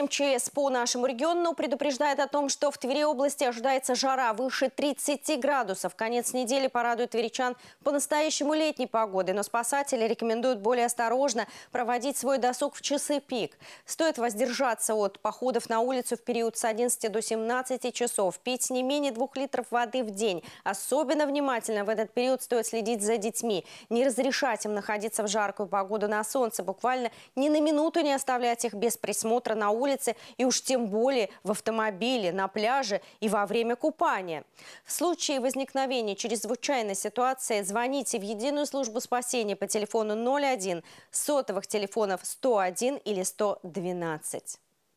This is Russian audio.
МЧС по нашему региону предупреждает о том, что в Твери области ожидается жара выше 30 градусов. Конец недели порадует тверичан по-настоящему летней погодой, но спасатели рекомендуют более осторожно проводить свой досуг в часы пик. Стоит воздержаться от походов на улицу в период с 11 до 17 часов, пить не менее 2 литров воды в день. Особенно внимательно в этот период стоит следить за детьми, не разрешать им находиться в жаркую погоду на солнце, буквально ни на минуту не оставлять их без присмотра на улице улице и уж тем более в автомобиле, на пляже и во время купания. В случае возникновения чрезвычайной ситуации звоните в единую службу спасения по телефону 01 сотовых телефонов 101 или 112.